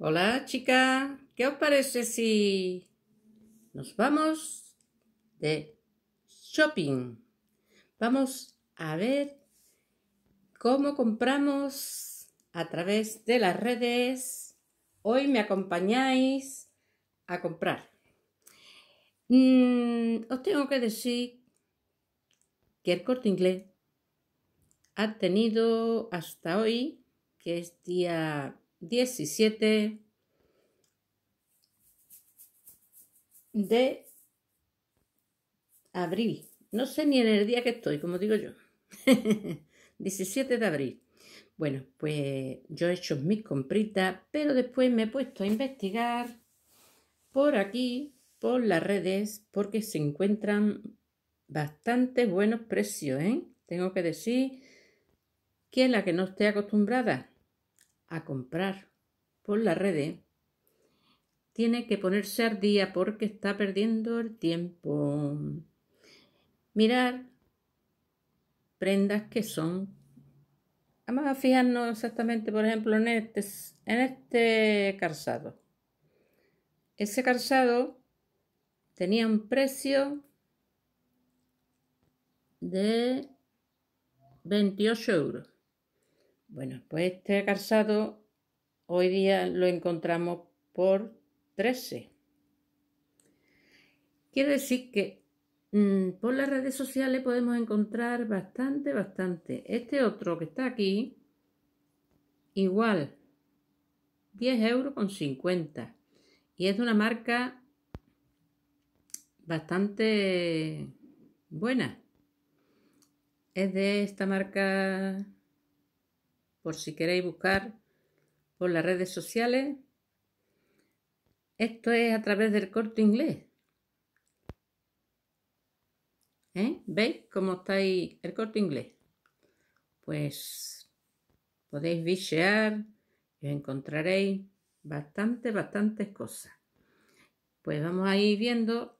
Hola chica, ¿qué os parece si nos vamos de shopping? Vamos a ver cómo compramos a través de las redes. Hoy me acompañáis a comprar. Mm, os tengo que decir que el corte inglés ha tenido hasta hoy, que es día 17 de abril. No sé ni en el día que estoy, como digo yo. 17 de abril. Bueno, pues yo he hecho mis compritas, pero después me he puesto a investigar por aquí, por las redes, porque se encuentran bastante buenos precios, ¿eh? Tengo que decir que la que no esté acostumbrada a comprar por la red tiene que ponerse al día porque está perdiendo el tiempo. Mirar prendas que son. Vamos a fijarnos exactamente, por ejemplo, en este, en este calzado. Ese calzado tenía un precio de 28 euros. Bueno, pues este calzado hoy día lo encontramos por 13. Quiere decir que mm, por las redes sociales podemos encontrar bastante, bastante. Este otro que está aquí, igual, 10 euros con 50. Y es de una marca bastante buena. Es de esta marca por si queréis buscar por las redes sociales. Esto es a través del corto inglés. ¿Eh? ¿Veis cómo está el corto inglés? Pues podéis visear y encontraréis bastante, bastantes cosas. Pues vamos a ir viendo,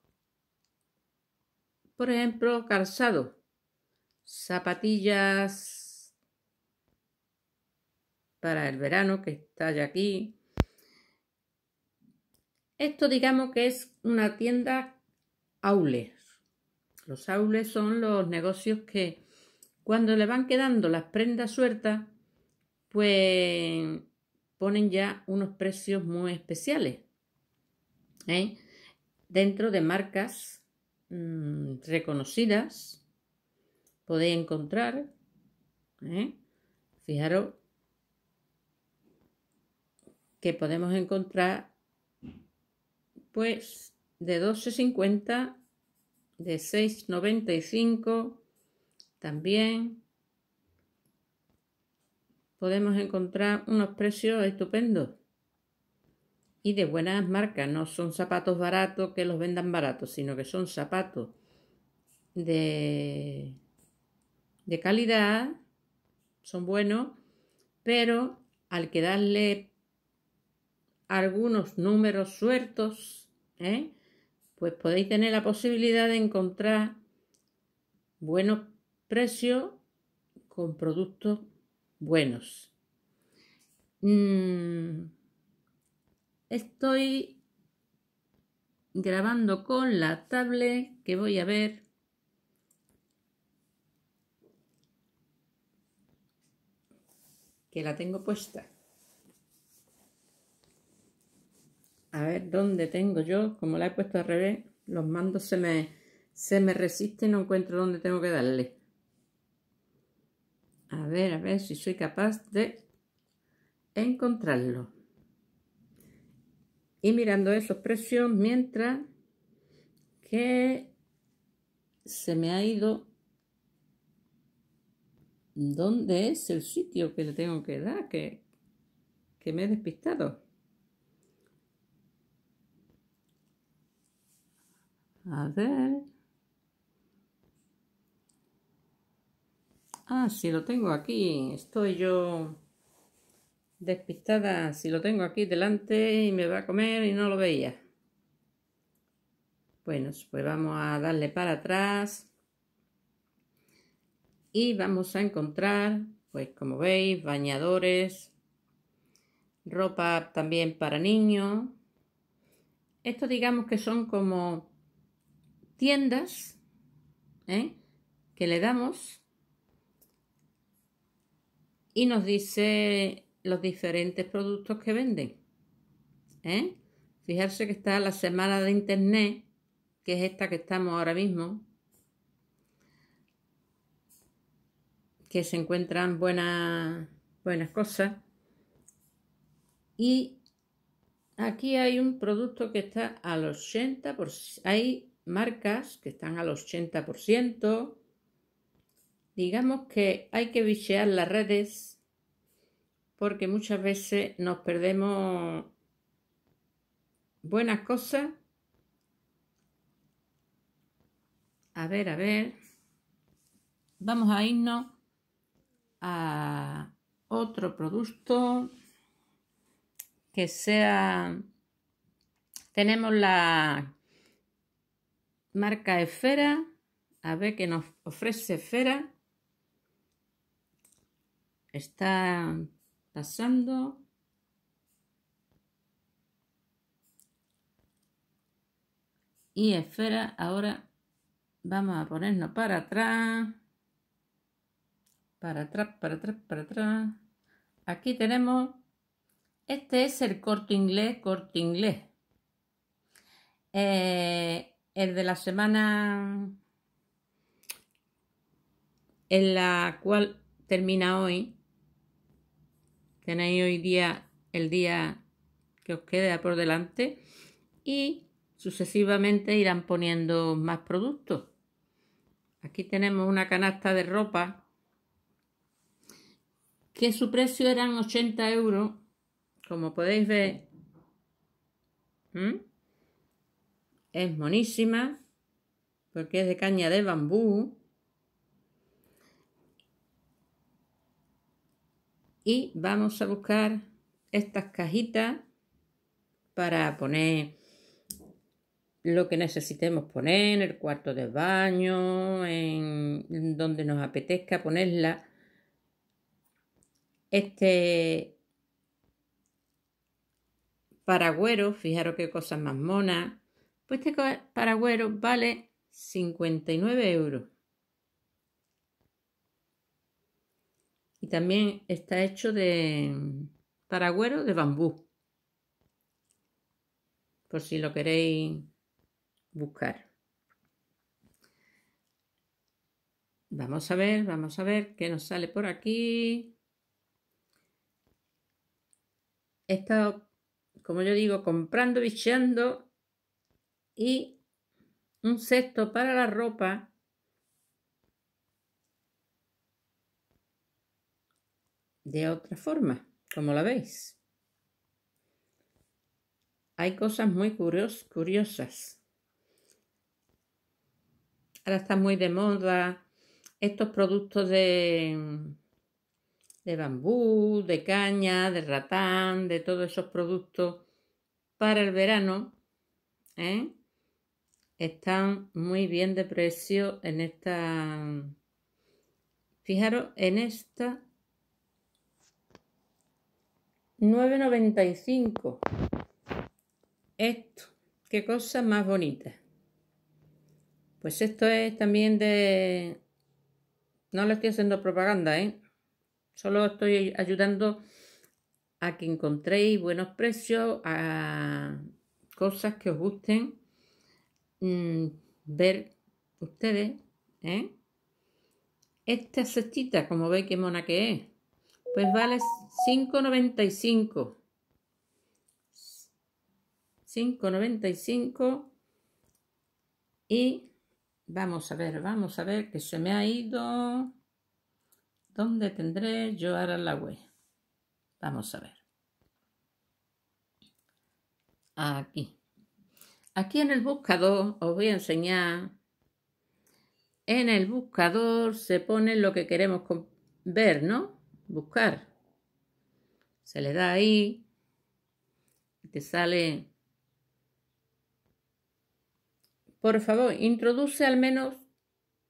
por ejemplo, calzado, zapatillas para el verano que está ya aquí. Esto digamos que es una tienda aules. Los aules son los negocios que cuando le van quedando las prendas sueltas, pues ponen ya unos precios muy especiales. ¿eh? Dentro de marcas mm, reconocidas podéis encontrar, ¿eh? fijaros, que podemos encontrar pues de 12.50, de 6.95 también. Podemos encontrar unos precios estupendos y de buenas marcas. No son zapatos baratos que los vendan baratos, sino que son zapatos de, de calidad, son buenos, pero al que darle algunos números sueltos, ¿eh? pues podéis tener la posibilidad de encontrar buenos precios con productos buenos. Mm, estoy grabando con la tablet que voy a ver que la tengo puesta. A ver dónde tengo yo, como la he puesto al revés, los mandos se me, se me resisten, no encuentro dónde tengo que darle. A ver, a ver si soy capaz de encontrarlo. Y mirando esos precios, mientras que se me ha ido dónde es el sitio que le tengo que dar, que, que me he despistado. A ver. Ah, si lo tengo aquí. Estoy yo despistada. Si lo tengo aquí delante y me va a comer y no lo veía. Bueno, pues vamos a darle para atrás. Y vamos a encontrar, pues como veis, bañadores, ropa también para niños. Esto digamos que son como tiendas ¿eh? que le damos y nos dice los diferentes productos que venden. ¿eh? Fijarse que está la semana de internet, que es esta que estamos ahora mismo, que se encuentran buenas, buenas cosas. Y aquí hay un producto que está al 80%, hay marcas que están al 80%. Digamos que hay que bichear las redes porque muchas veces nos perdemos buenas cosas. A ver, a ver. Vamos a irnos a otro producto que sea... Tenemos la marca esfera, a ver que nos ofrece esfera. Está pasando. Y esfera, ahora vamos a ponernos para atrás. Para atrás, para atrás, para atrás. Aquí tenemos, este es el corte inglés, corte inglés. Eh, el de la semana en la cual termina hoy. Tenéis hoy día el día que os queda por delante y sucesivamente irán poniendo más productos. Aquí tenemos una canasta de ropa que su precio eran 80 euros, como podéis ver. ¿Mm? es monísima porque es de caña de bambú. Y vamos a buscar estas cajitas para poner lo que necesitemos poner en el cuarto de baño, en donde nos apetezca ponerla. Este paragüero, fijaros qué cosas más monas pues este paragüero vale 59 euros. Y también está hecho de paragüero de bambú. Por si lo queréis buscar. Vamos a ver, vamos a ver qué nos sale por aquí. He estado, como yo digo, comprando, bicheando y un sexto para la ropa de otra forma, como la veis. Hay cosas muy curiosas. Ahora está muy de moda estos productos de, de bambú, de caña, de ratán, de todos esos productos para el verano. ¿eh? Están muy bien de precio en esta... Fijaros, en esta 9.95. Esto, qué cosa más bonita. Pues esto es también de... No le estoy haciendo propaganda, ¿eh? Solo estoy ayudando a que encontréis buenos precios, a cosas que os gusten Mm, ver ustedes ¿eh? esta cestita, como ve que mona que es, pues vale 5,95. 5,95 y vamos a ver, vamos a ver que se me ha ido. ¿Dónde tendré yo ahora la web? Vamos a ver. Aquí. Aquí en el buscador os voy a enseñar. En el buscador se pone lo que queremos ver, ¿no? Buscar. Se le da ahí te sale. Por favor, introduce al menos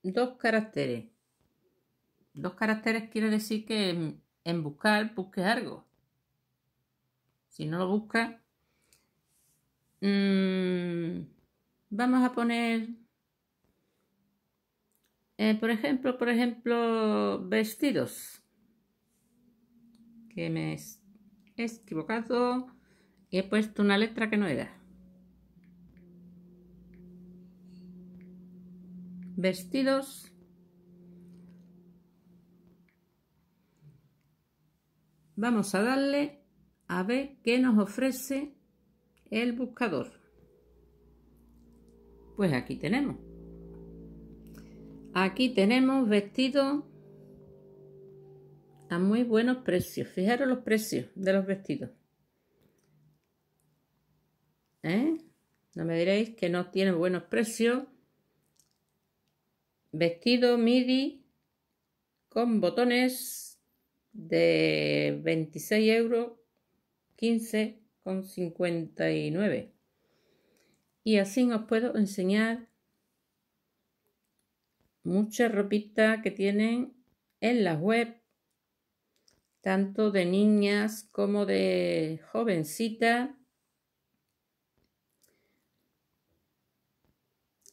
dos caracteres. Dos caracteres quiere decir que en, buscar busques algo. Si no lo buscas, Mm, vamos a poner, eh, por ejemplo, por ejemplo, vestidos. Que me he equivocado y he puesto una letra que no era. Vestidos. Vamos a darle a ver qué nos ofrece el buscador. Pues aquí tenemos. Aquí tenemos vestidos a muy buenos precios. Fijaros los precios de los vestidos. ¿Eh? No me diréis que no tiene buenos precios. Vestido midi con botones de 26 euros 15 59. Y así os puedo enseñar muchas ropitas que tienen en la web, tanto de niñas como de jovencita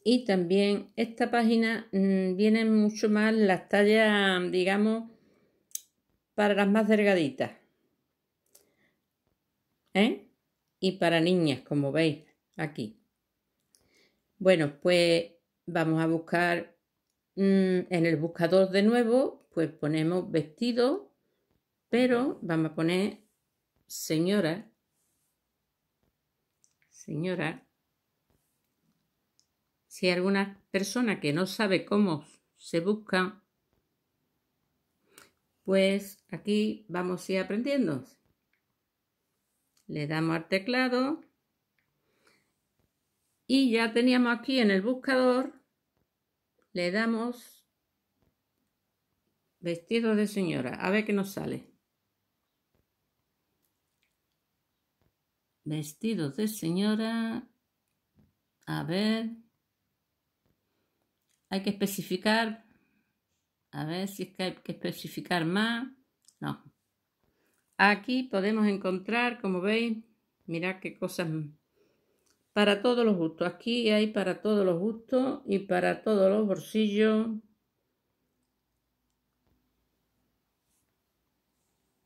y también esta página viene mm, vienen mucho más las tallas, digamos, para las más delgaditas. ¿Eh? y para niñas, como veis aquí. Bueno, pues vamos a buscar mm, en el buscador de nuevo, pues ponemos vestido, pero vamos a poner señora, señora. Si hay alguna persona que no sabe cómo se busca, pues aquí vamos a ir aprendiendo. Le damos al teclado. Y ya teníamos aquí en el buscador, le damos vestido de señora. A ver qué nos sale. Vestido de señora. A ver. Hay que especificar. A ver si es que hay que especificar más. No, Aquí podemos encontrar, como veis, mirad qué cosas para todos los gustos. Aquí hay para todos los gustos y para todos los bolsillos.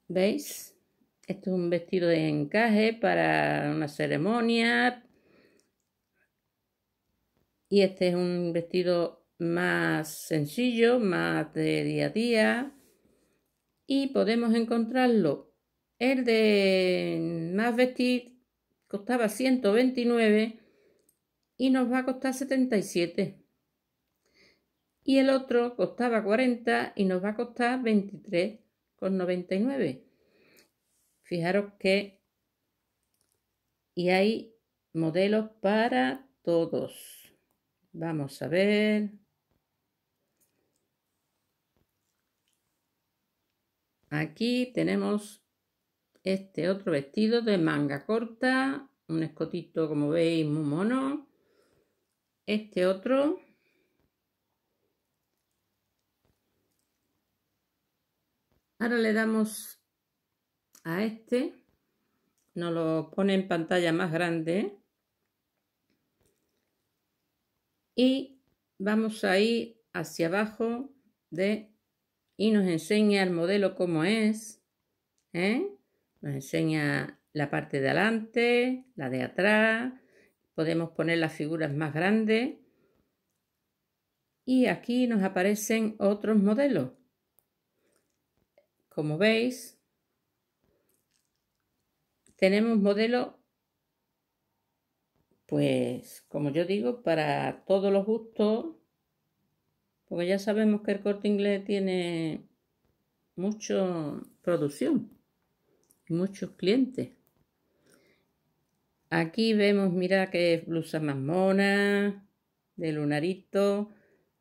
¿Veis? Este es un vestido de encaje para una ceremonia. Y este es un vestido más sencillo, más de día a día. Y podemos encontrarlo el de más vestir costaba 129 y nos va a costar 77. Y el otro costaba 40 y nos va a costar 23,99. Fijaros que... Y hay modelos para todos. Vamos a ver. Aquí tenemos este otro vestido de manga corta, un escotito como veis muy mono, este otro, ahora le damos a este, nos lo pone en pantalla más grande y vamos a ir hacia abajo de y nos enseña el modelo cómo es ¿eh? Nos enseña la parte de adelante, la de atrás. Podemos poner las figuras más grandes. Y aquí nos aparecen otros modelos. Como veis, tenemos modelos, pues como yo digo, para todos los gustos. Porque ya sabemos que el corte inglés tiene mucha producción muchos clientes. Aquí vemos, mira que blusa más mona, de lunarito.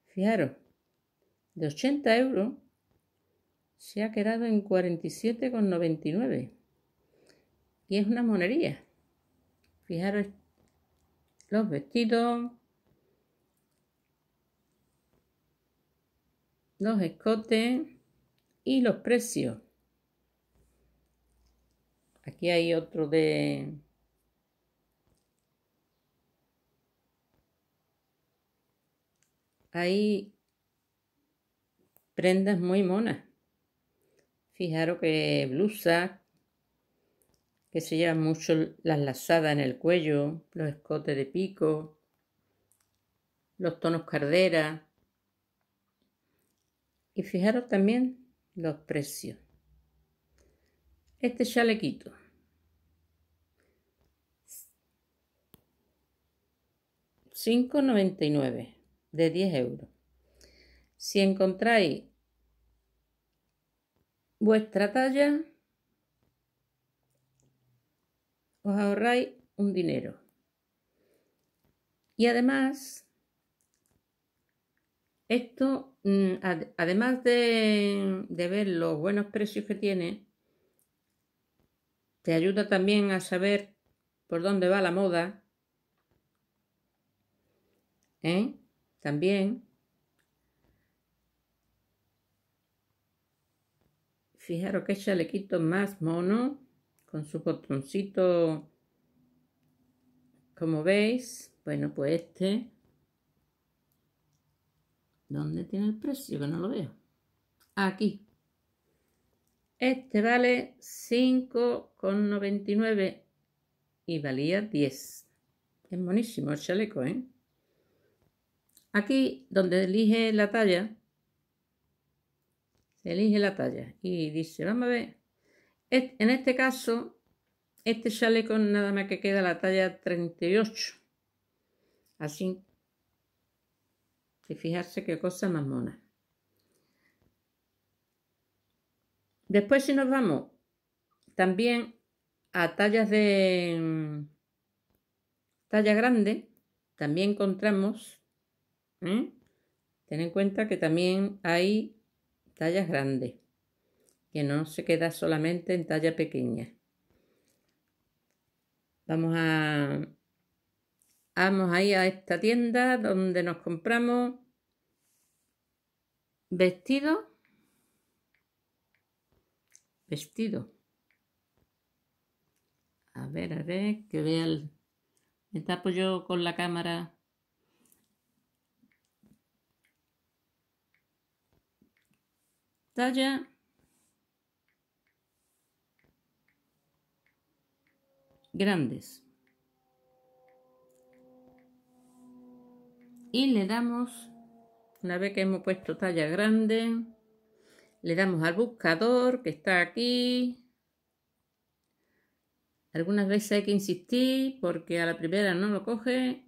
Fijaros, de 80 euros se ha quedado en 47,99. Y es una monería. Fijaros los vestidos, los escotes y los precios. Aquí hay otro de... Hay prendas muy monas. Fijaros que blusa, que se llevan mucho las lazadas en el cuello, los escotes de pico, los tonos cardera. Y fijaros también los precios este ya le quito $5.99 de 10 euros. Si encontráis vuestra talla, os ahorráis un dinero. Y además, esto, mm, además de, de ver los buenos precios que tiene, te ayuda también a saber por dónde va la moda. ¿eh? También. Fijaros que le quito más mono, con su botoncito, como veis. Bueno, pues este. ¿Dónde tiene el precio? Que no lo veo. Aquí. Este vale 5,99 y valía 10. Es monísimo el chaleco, ¿eh? Aquí donde elige la talla, se elige la talla y dice, vamos a ver, en este caso, este chaleco nada más que queda la talla 38. Así Y fijarse qué cosa más mona. Después si nos vamos también a tallas de mm, talla grande, también encontramos, ten en cuenta que también hay tallas grandes, que no se queda solamente en talla pequeña. Vamos a vamos a a esta tienda donde nos compramos vestidos vestido. A ver, a ver, que vea el... Me tapo yo con la cámara. Talla. Grandes. Y le damos, una vez que hemos puesto talla grande, le damos al buscador que está aquí. Algunas veces hay que insistir porque a la primera no lo coge.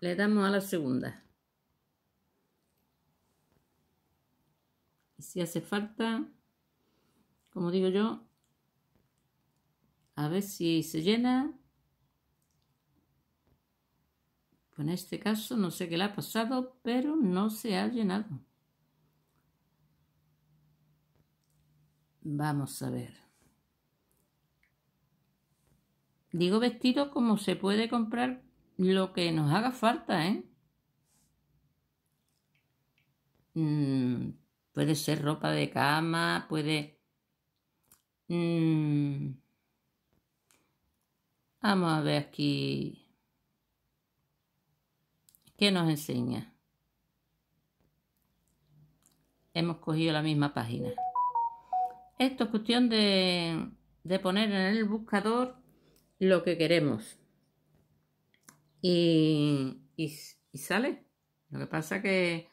Le damos a la segunda. Y si hace falta, como digo yo, a ver si se llena. en este caso no sé qué le ha pasado, pero no se ha llenado. Vamos a ver. Digo vestido como se puede comprar lo que nos haga falta, ¿eh? Mm, puede ser ropa de cama, puede... Mm, vamos a ver aquí. ¿Qué nos enseña? Hemos cogido la misma página. Esto es cuestión de, poner en el buscador lo que queremos. Y, sale. Lo que pasa que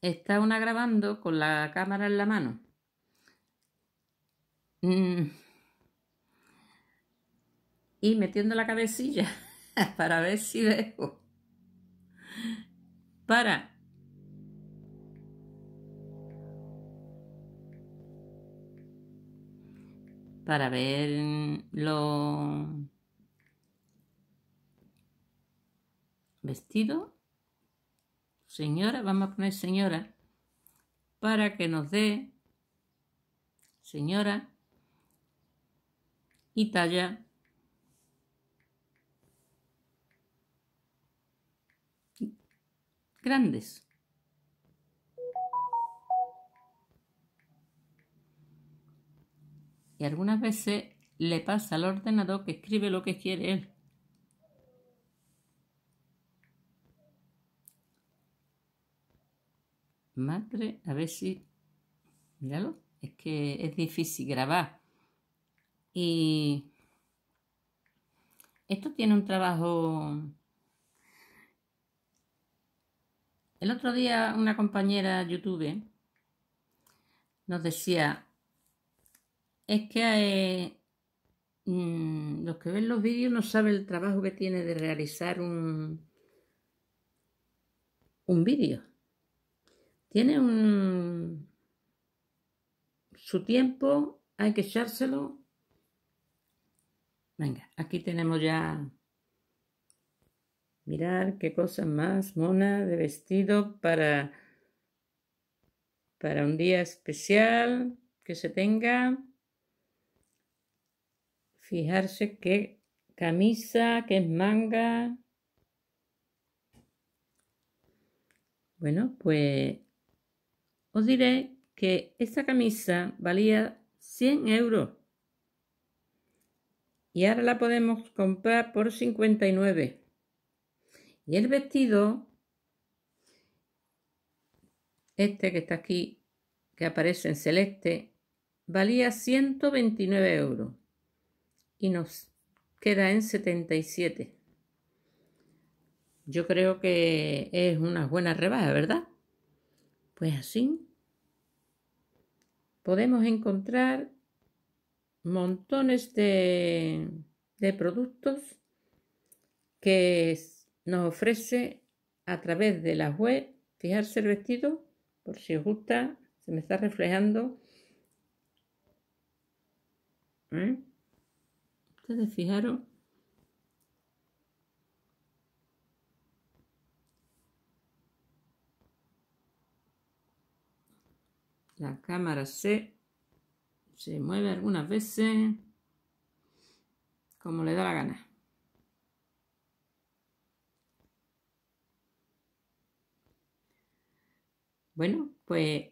está una grabando con la cámara en la mano. Mm. Y metiendo la cabecilla para ver si dejo. Para para ver lo vestido Señora, vamos a poner señora, para que nos dé señora y talla. grandes. y algunas veces le pasa al ordenador que escribe lo que quiere él. Madre, a ver si... Míralo, es que es difícil grabar. Y esto tiene un trabajo... El otro día una compañera YouTube nos decía, es que eh, mm, los que ven los vídeos no saben el trabajo que tiene de realizar un, un vídeo. Tiene un, su tiempo, hay que echárselo. Venga, aquí tenemos ya Mirar qué cosas más mona de vestido para, para un día especial que se tenga. Fijarse qué camisa, qué es manga. Bueno, pues os diré que esta camisa valía 100 euros y ahora la podemos comprar por 59. Y el vestido, este que está aquí, que aparece en celeste, valía 129 euros y nos queda en 77. Yo creo que es una buena rebaja, ¿verdad? Pues así podemos encontrar montones de, productos que nos ofrece a través de la web. Fijarse el vestido, por si os gusta, se me está reflejando. ¿eh? de fijaros La cámara se, se mueve algunas veces como le da la gana. Bueno, pues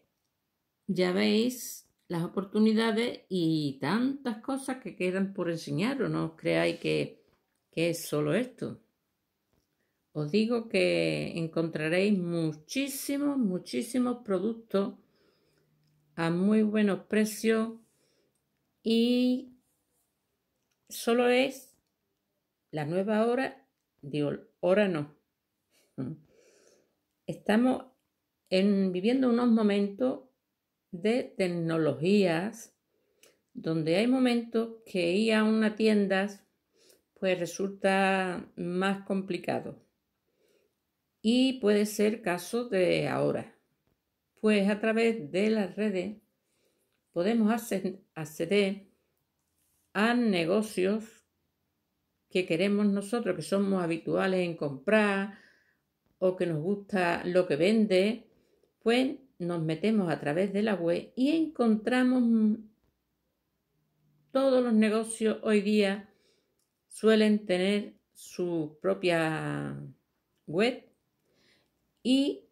ya veis las oportunidades y tantas cosas que quedan por enseñaros. No os creáis que, es solo esto. Os digo que encontraréis muchísimos, muchísimos productos a muy buenos precios y solo es la nueva hora, digo, hora no. Estamos viviendo unos momentos de tecnologías, donde hay momentos que ir a una tienda pues resulta más complicado. Y puede ser caso de ahora. Pues a través de las redes podemos acceder a negocios que queremos nosotros, que somos habituales en comprar o que nos gusta lo que vende, pues nos metemos a través de la web y encontramos todos los negocios hoy día suelen tener su propia web y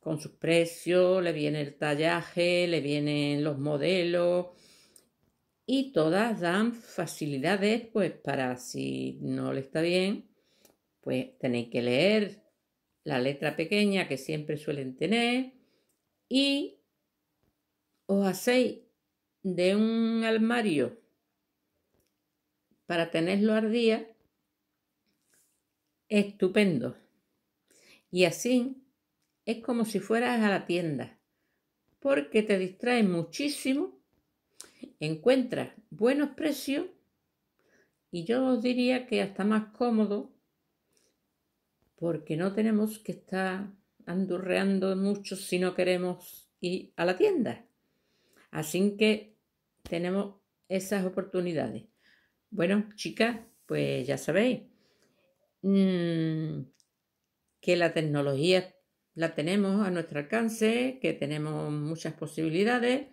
con sus precios, le viene el tallaje, le vienen los modelos y todas dan facilidades pues para si no le está bien, pues tenéis que leer la letra pequeña que siempre suelen tener y os hacéis de un armario para tenerlo al día, estupendo. Y así es como si fueras a la tienda, porque te distraes muchísimo, encuentras buenos precios y yo os diría que hasta más cómodo, porque no tenemos que estar andurreando mucho si no queremos ir a la tienda. Así que tenemos esas oportunidades. Bueno, chicas, pues ya sabéis mm, que la tecnología la tenemos a nuestro alcance, que tenemos muchas posibilidades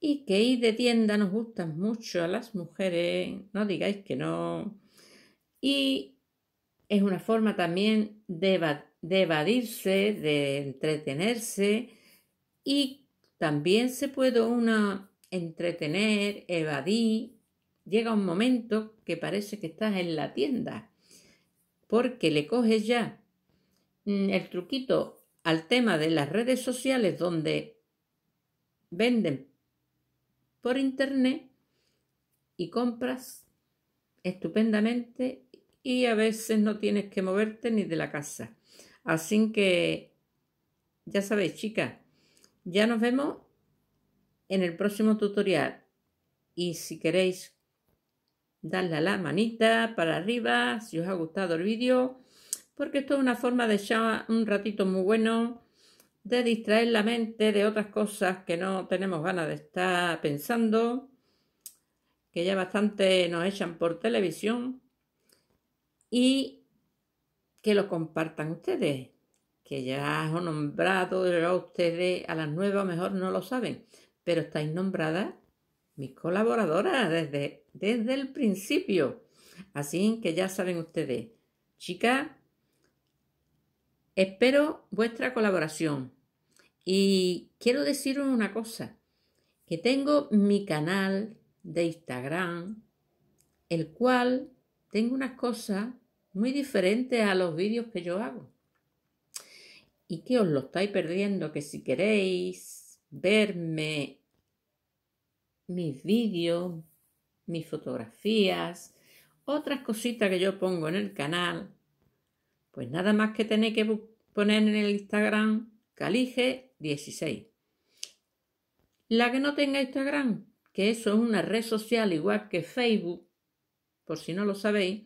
y que ir de tienda nos gusta mucho a las mujeres, no digáis que no. Y es una forma también de de evadirse, de entretenerse y también se puede una entretener, evadir. Llega un momento que parece que estás en la tienda porque le coges ya mm, el truquito al tema de las redes sociales donde venden por internet y compras estupendamente y a veces no tienes que moverte ni de la casa. Así que, ya sabéis, chicas, ya nos vemos en el próximo tutorial. Y si queréis darle a la manita para arriba, si os ha gustado el vídeo, porque esto es una forma de echar un ratito muy bueno, de distraer la mente de otras cosas que no tenemos ganas de estar pensando, que ya bastante nos echan por televisión. Y que lo compartan ustedes, que ya os he nombrado, a ustedes a las nuevas mejor no lo saben, pero estáis nombradas mis colaboradoras desde, desde el principio. Así que ya saben ustedes, chicas, espero vuestra colaboración. Y quiero deciros una cosa, que tengo mi canal de Instagram, el cual tengo unas cosas muy diferente a los vídeos que yo hago. Y que os lo estáis perdiendo, que si queréis verme mis vídeos, mis fotografías, otras cositas que yo pongo en el canal, pues nada más que tenéis que poner en el Instagram Calige16. La que no tenga Instagram, que eso es una red social igual que Facebook, por si no lo sabéis,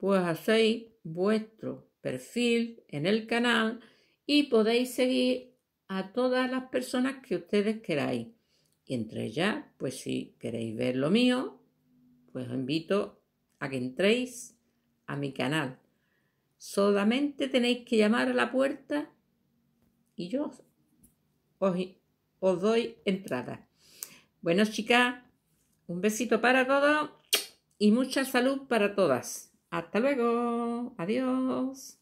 pues hacéis vuestro perfil en el canal y podéis seguir a todas las personas que ustedes queráis. Y entre ya pues si queréis ver lo mío, pues os invito a que entréis a mi canal. Solamente tenéis que llamar a la puerta y yo os, os doy entrada. Bueno, chicas, un besito para todos y mucha salud para todas. Hasta luego. Adiós.